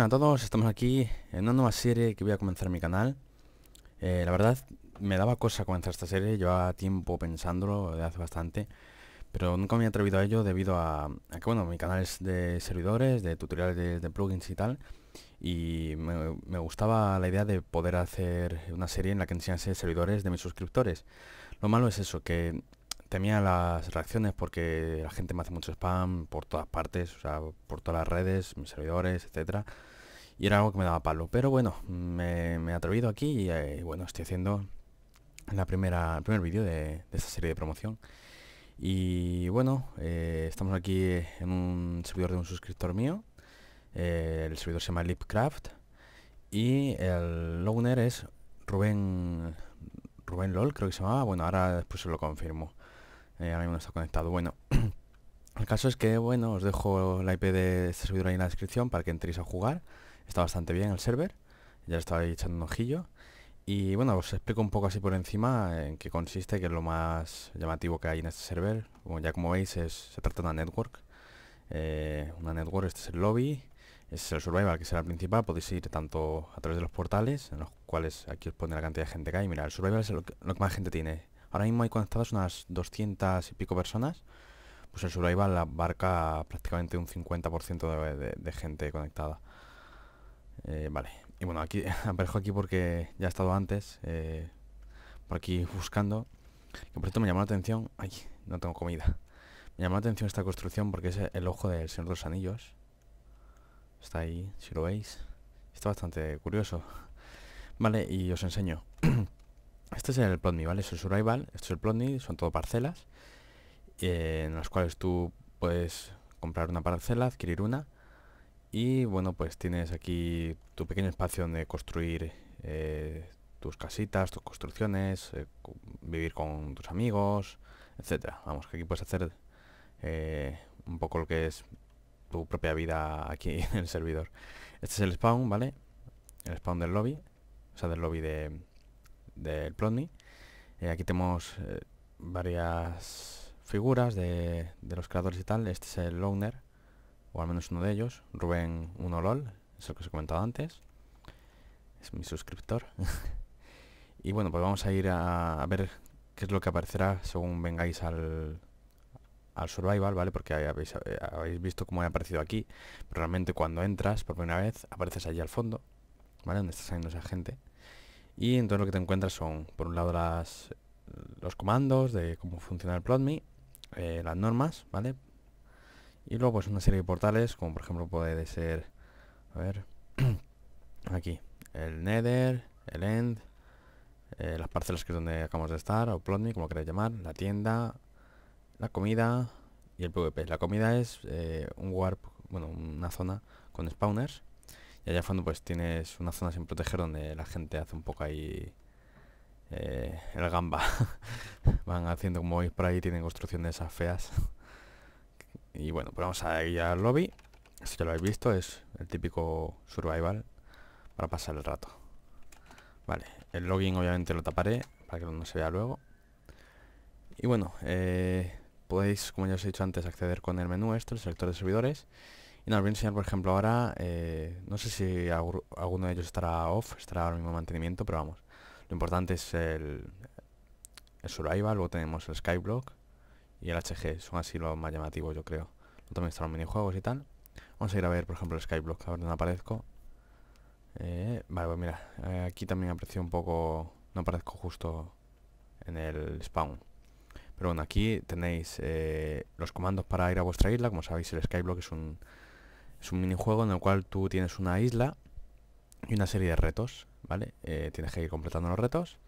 Bueno, a todos, estamos aquí en una nueva serie que voy a comenzar mi canal. Eh, la verdad, me daba cosa comenzar esta serie, llevaba tiempo pensándolo, hace bastante, pero nunca me he atrevido a ello debido a, que, bueno, mi canal es de servidores, de tutoriales de, plugins y tal, y me, me, gustaba la idea de poder hacer una serie en la que enseñase servidores de mis suscriptores. Lo malo es eso, que temía las reacciones porque la gente me hace mucho spam por todas partes, o sea, por todas las redes, mis servidores, etcétera. Y era algo que me daba palo. Pero bueno, me, he atrevido aquí eh, y bueno, estoy haciendo la primera, el primer vídeo de, esta serie de promoción. Y bueno, eh, estamos aquí en un servidor de un suscriptor mío. Eh, el servidor se llama Lipcraft. Y el owner es Rubén Rubén LOL, creo que se llamaba. Bueno, ahora después se lo confirmo. Eh, no está conectado. Bueno, el caso es que, bueno, os dejo la IP de este servidor ahí en la descripción para que entréis a jugar. Está bastante bien el server. Ya estaba echando un ojillo. Y bueno, os explico un poco así por encima en qué consiste, que es lo más llamativo que hay en este server. Como ya como veis, es, se trata de una network. Eh, una network, este es el lobby, es el survival que será el principal. Podéis ir tanto a través de los portales, en los cuales aquí os pone la cantidad de gente que hay. Mira, el survival es lo que más gente tiene. Ahora mismo hay conectadas unas 200 y pico personas. Pues el Survival abarca prácticamente un 50% de, gente conectada. Eh, vale. Y bueno, aquí aparejo aquí porque ya he estado antes. Eh, por aquí buscando. Que por cierto me llamó la atención. Ay, no tengo comida. Me llamó la atención esta construcción porque es el ojo del Señor de los Anillos. Está ahí, si lo veis. Está bastante curioso. Vale, y os enseño. Este es el Plotme, ¿vale? Es el Survival, esto es el Plotme, son todo parcelas eh, en las cuales tú puedes comprar una parcela, adquirir una y bueno, pues tienes aquí tu pequeño espacio donde construir eh, tus casitas, tus construcciones, eh, vivir con tus amigos, etcétera. Vamos, que aquí puedes hacer un poco lo que es tu propia vida aquí en el servidor. Este es el spawn, ¿vale? El spawn del lobby, o sea, del lobby de, del Plotny. Eh, aquí tenemos eh, varias figuras de, los creadores y tal. Este es el Owner, o al menos uno de ellos. ruben 1LOL, es lo que os he comentado antes. Es mi suscriptor. y bueno, pues vamos a ir a, ver qué es lo que aparecerá según vengáis al, al survival, ¿vale? Porque eh, habéis, visto cómo ha aparecido aquí. Pero realmente cuando entras por primera vez, apareces allí al fondo, ¿vale? Donde está saliendo esa gente. Y entonces lo que te encuentras son, por un lado, las, los comandos de cómo funciona el PlotMe, eh, las normas, ¿vale? Y luego pues una serie de portales, como por ejemplo puede ser, a ver, aquí, el Nether, el End, eh, las parcelas que es donde acabamos de estar, o PlotMe, como queráis llamar, la tienda, la comida y el PvP. La comida es eh, un warp, bueno, una zona con spawners allá afuera pues tienes una zona sin proteger donde la gente hace un poco ahí eh, el gamba. Van haciendo como veis por ahí, tienen construcción de esas feas. y bueno, pues vamos a ir al lobby. Esto ya lo habéis visto, es el típico survival para pasar el rato. Vale, el login obviamente lo taparé para que no se vea luego. Y bueno, eh, podéis, como ya os he dicho antes, acceder con el menú esto, el selector de servidores. Y os voy a enseñar, por ejemplo, ahora, eh, no sé si alguno de ellos estará off, estará ahora mismo mantenimiento, pero vamos. Lo importante es el, el Survival, luego tenemos el Skyblock y el HG, son así los más llamativos, yo creo. también están los minijuegos y tal. Vamos a ir a ver, por ejemplo, el Skyblock, a ver dónde aparezco. Eh, vale, pues mira, eh, aquí también aprecio un poco, no aparezco justo en el spawn. Pero bueno, aquí tenéis los comandos para ir a vuestra isla. Como sabéis, el Skyblock es un es un minijuego en el cual tú tienes una isla y una serie de retos, ¿vale? Eh, tienes que ir completando los retos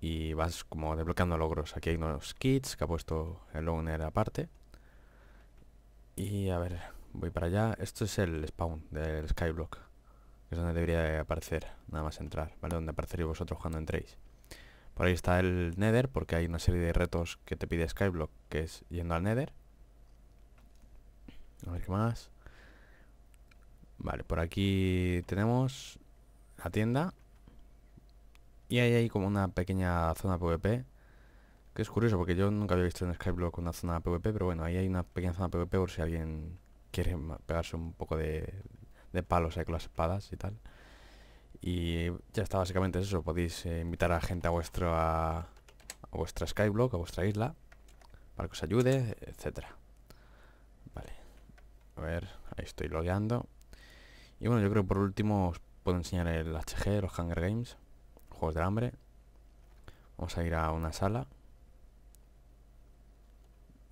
y vas como desbloqueando logros. Aquí hay unos kits que ha puesto el owner aparte. Y a ver, voy para allá. Esto es el spawn del Skyblock, es donde debería aparecer, nada más entrar, ¿vale? Donde apareceréis vosotros cuando entréis. Por ahí está el Nether, porque hay una serie de retos que te pide Skyblock, que es yendo al Nether. A ver qué más. Vale, por aquí tenemos la tienda. Y ahí hay como una pequeña zona PvP. Que es curioso porque yo nunca había visto en Skyblock una zona PvP, pero bueno, ahí hay una pequeña zona PvP por si alguien quiere pegarse un poco de, palos ahí con las espadas y tal. Y ya está, básicamente eso. Podéis eh, invitar a gente a, vuestro, a, vuestra Skyblock, a vuestra isla, para que os ayude, etcétera. Vale. A ver, ahí estoy logueando. Y bueno, yo creo que por último os puedo enseñar el HG, los Hunger Games, Juegos del Hambre. Vamos a ir a una sala.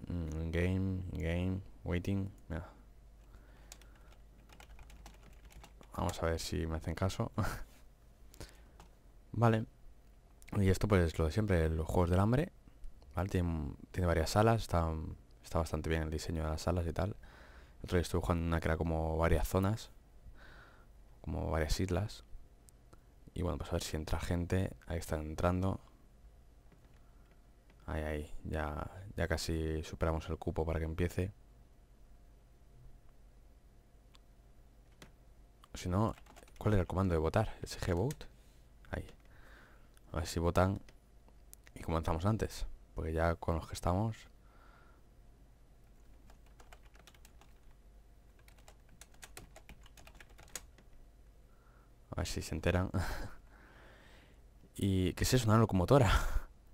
Mm, game, game, waiting. Mira. Vamos a ver si me hacen caso. vale. Y esto pues lo de siempre, los Juegos del Hambre. Tiene, tiene varias salas, está, bastante bien el diseño de las salas y tal. Otro día jugando una que era como varias zonas como varias islas. Y bueno, pues a ver si entra gente. Ahí están entrando. Ahí, ahí. Ya, ya casi superamos el cupo para que empiece. Si no, ¿cuál era el comando de votar? ¿SG Vote? Ahí. A ver si votan y comenzamos antes. Porque ya con los que estamos A ver si se enteran. y que es una locomotora.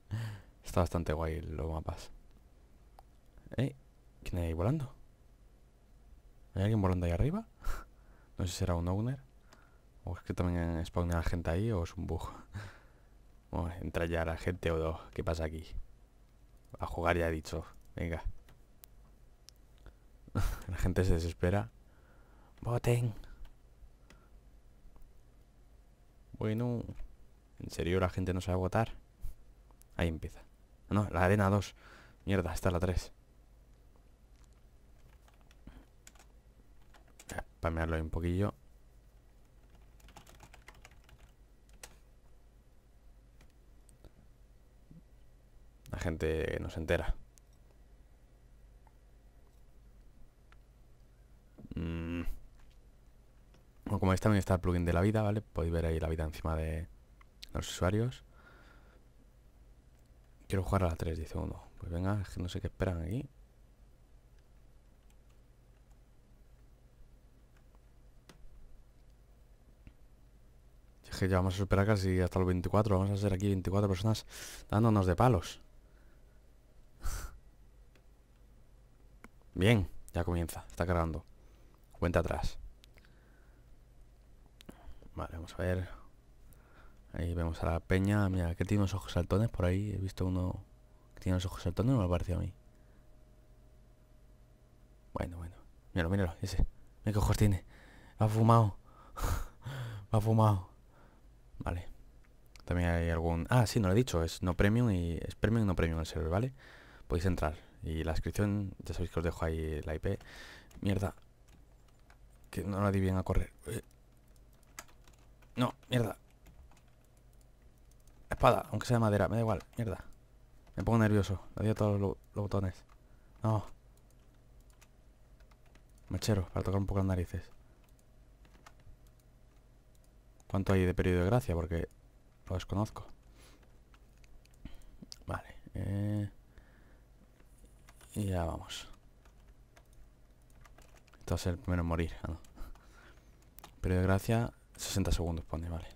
Está bastante guay los mapas. ¿Eh? ¿Quién hay ahí volando? ¿Hay alguien volando ahí arriba? no sé si será un owner. O es que también la gente ahí o es un bug. Bueno, entra ya la gente o dos. ¿Qué pasa aquí? A jugar ya he dicho. Venga. la gente se desespera. Voten. Bueno, ¿en serio la gente no a agotar? Ahí empieza. No, la arena 2. Mierda, esta la 3. ahí un poquillo. La gente no se entera. como veis también está el plugin de la vida, ¿vale? Podéis ver ahí la vida encima de los usuarios. Quiero jugar a la 3, dice uno. Pues venga, que no sé qué esperan aquí. Es que ya vamos a superar casi hasta los 24. Vamos a ser aquí 24 personas dándonos de palos. Bien, ya comienza. Está cargando. Cuenta atrás. Vale, vamos a ver. Ahí vemos a la peña. Mira, que tiene unos ojos saltones por ahí. He visto uno que tiene los ojos saltones, no me ha parecido a mí. Bueno, bueno. Míralo, míralo, ese. Mira qué ojos tiene. ha fumado. ha fumado. Vale. También hay algún... Ah, sí, no lo he dicho. Es no premium y... Es premium y no premium el server, ¿vale? Podéis entrar. Y la descripción, ya sabéis que os dejo ahí la IP. Mierda. Que no la viene a correr. Eh, no, mierda. Espada, aunque sea de madera, me da igual, mierda. Me pongo nervioso, le doy a todos los, botones. No. Mechero, para tocar un poco las narices. ¿Cuánto hay de periodo de gracia? Porque lo desconozco. Vale. Eh. Y ya vamos. Esto va a ser el primero en morir. Periodo de gracia, 60 segundos pone, vale.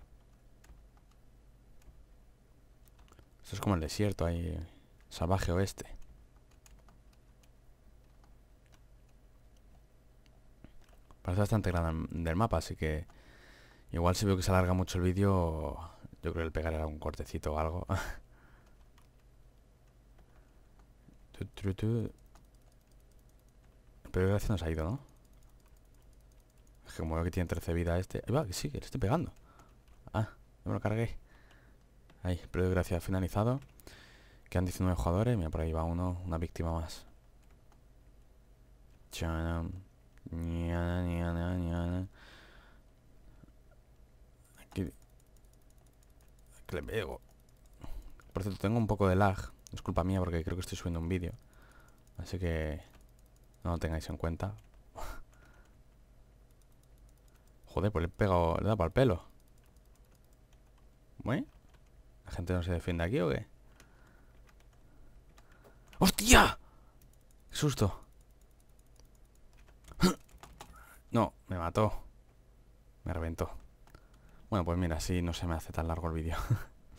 Esto es como el desierto ahí, salvaje oeste. Parece bastante grande del mapa, así que igual si veo que se alarga mucho el vídeo, yo creo que le pegaré algún cortecito o algo. Pero gracias nos ha ido, ¿no? que como que tiene 13 vidas este... Ahí va, que sí, que le estoy pegando. Ah, me lo cargué. Ahí, periodo de gracia finalizado. Quedan 19 jugadores. Mira, por ahí va uno, una víctima más. Aquí. Aquí le pego. Por cierto, tengo un poco de lag. Es culpa mía porque creo que estoy subiendo un vídeo. Así que no lo tengáis en cuenta. Joder, pues le he pegado, le he dado para el pelo. Bueno. ¿Eh? ¿La gente no se defiende aquí o qué? ¡Hostia! ¡Qué susto! No, me mató. Me reventó. Bueno, pues mira, así no se me hace tan largo el vídeo.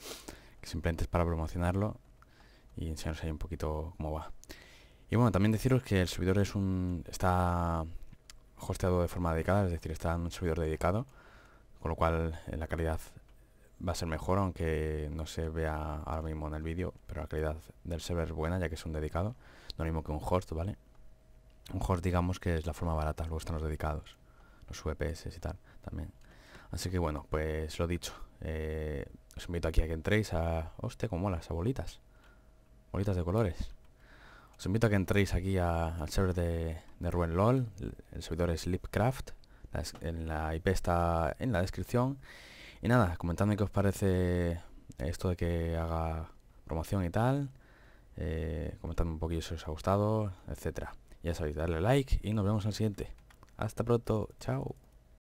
que simplemente es para promocionarlo y enseñaros ahí un poquito cómo va. Y bueno, también deciros que el servidor es un... está hosteado de forma dedicada, es decir, está en un servidor dedicado, con lo cual eh, la calidad va a ser mejor, aunque no se vea ahora mismo en el vídeo, pero la calidad del server es buena, ya que es un dedicado, lo mismo que un host, ¿vale? Un host digamos que es la forma barata, luego están los dedicados, los VPS y tal, también. Así que bueno, pues lo dicho, eh, os invito aquí a que entréis a... Hostia, como las a bolitas. Bolitas de colores. Os invito a que entréis aquí al server de, de LOL. El, servidor es Lipcraft. la IP está en la descripción. Y nada, comentadme qué os parece esto de que haga promoción y tal. Eh, comentadme un poquillo si os ha gustado, etcétera. Ya sabéis, darle like y nos vemos en el siguiente. Hasta pronto, chao.